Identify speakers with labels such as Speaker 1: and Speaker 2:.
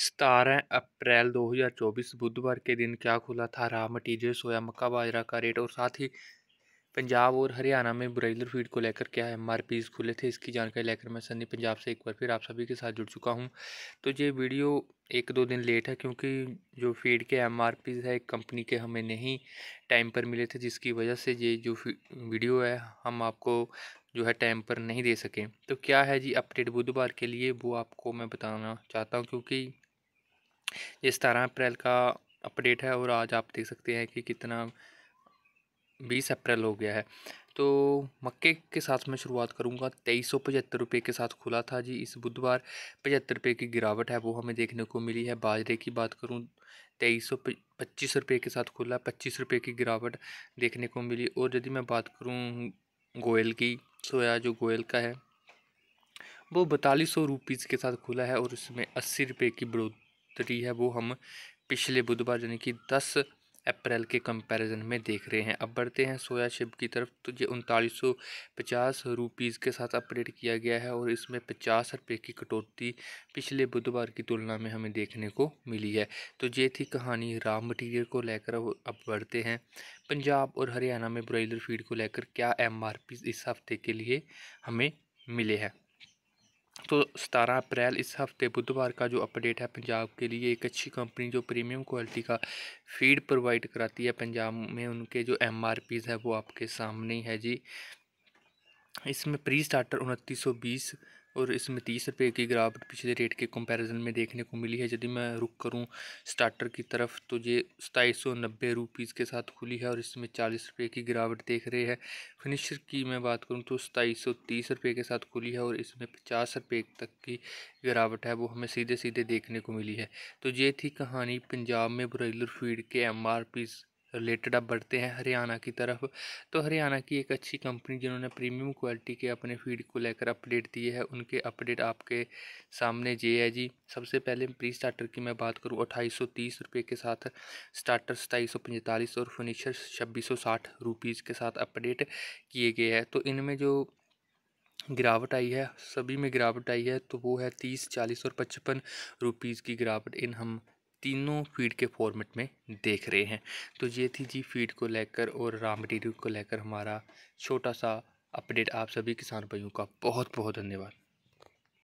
Speaker 1: सतारह अप्रैल 2024 बुधवार के दिन क्या खुला था रहा मटीरियल सोया मक्का बाजरा का रेट और साथ ही पंजाब और हरियाणा में ब्रॉयलर फीड को लेकर क्या एम आर पीज खुले थे इसकी जानकारी लेकर मैं सन्नी पंजाब से एक बार फिर आप सभी के साथ जुड़ चुका हूं तो ये वीडियो एक दो दिन लेट है क्योंकि जो फीड के एम आर पीज है कंपनी के हमें नहीं टाइम पर मिले थे जिसकी वजह से ये जो वीडियो है हम आपको जो है टाइम पर नहीं दे सकें तो क्या है जी अपडेट बुधवार के लिए वो आपको मैं बताना चाहता हूँ क्योंकि ये सतारह अप्रैल का अपडेट है और आज आप देख सकते हैं कि कितना बीस अप्रैल हो गया है तो मक्के के साथ मैं शुरुआत करूंगा तेईस सौ पचहत्तर रुपये के साथ खुला था जी इस बुधवार पचहत्तर रुपये की गिरावट है वो हमें देखने को मिली है बाजरे की बात करूं तेईस सौ पच्चीस रुपये के साथ खुला पच्चीस रुपये की गिरावट देखने को मिली और यदि मैं बात करूं गोयल की सोया जो गोयल का है वो बतालीस सौ रुपीज़ के साथ खुला है और उसमें अस्सी रुपये की बढ़ोतरी है वो हम पिछले बुधवार यानी कि दस अप्रैल के कंपैरिजन में देख रहे हैं अब बढ़ते हैं सोया चिप की तरफ तो ये उनतालीस सौ पचास रुपीज़ के साथ अपडेट किया गया है और इसमें पचास रुपये की कटौती पिछले बुधवार की तुलना में हमें देखने को मिली है तो ये थी कहानी रॉ मटीरियल को लेकर अब बढ़ते हैं पंजाब और हरियाणा में ब्रॉयलर फीड को लेकर क्या एम इस हफ्ते के लिए हमें मिले हैं दोस्तों सतारह अप्रैल इस हफ्ते बुधवार का जो अपडेट है पंजाब के लिए एक अच्छी कंपनी जो प्रीमियम क्वालिटी का फीड प्रोवाइड कराती है पंजाब में उनके जो एम आर पीज़ है वो आपके सामने ही है जी इसमें प्री स्टार्टर उनतीस सौ बीस और इसमें तीस रुपये की गिरावट पिछले रेट के कंपैरिजन में देखने को मिली है यदि मैं रुक करूं स्टार्टर की तरफ तो ये सताईस सौ नब्बे रुपीज़ के साथ खुली है और इसमें चालीस रुपये की गिरावट देख रहे हैं फिनिशर की मैं बात करूं तो सताईस सौ तीस रुपये के साथ खुली है और इसमें पचास रुपये तक की गिरावट है वो हमें सीधे सीधे देखने को मिली है तो ये थी कहानी पंजाब में ब्रॉयलर फीड के एम आर पीज़ रिलेटेड अब बढ़ते हैं हरियाणा की तरफ तो हरियाणा की एक अच्छी कंपनी जिन्होंने प्रीमियम क्वालिटी के अपने फीड को लेकर अपडेट दिए हैं उनके अपडेट आपके सामने ये है जी सबसे पहले प्री स्टार्टर की मैं बात करूँ अट्ठाईस सौ तीस रुपये के साथ स्टार्टर सताईस सौ पैंतालीस और फर्नीचर छब्बीस सौ साठ रुपीज़ के साथ अपडेट किए गए हैं तो इनमें जो गिरावट आई है सभी में गिरावट आई है तो वो है तीस चालीस और पचपन रुपीज़ की गिरावट इन हम तीनों फीड के फॉर्मेट में देख रहे हैं तो ये थी जी फीड को लेकर और रॉ मटेरियल को लेकर हमारा छोटा सा अपडेट आप सभी किसान भाइयों का बहुत बहुत धन्यवाद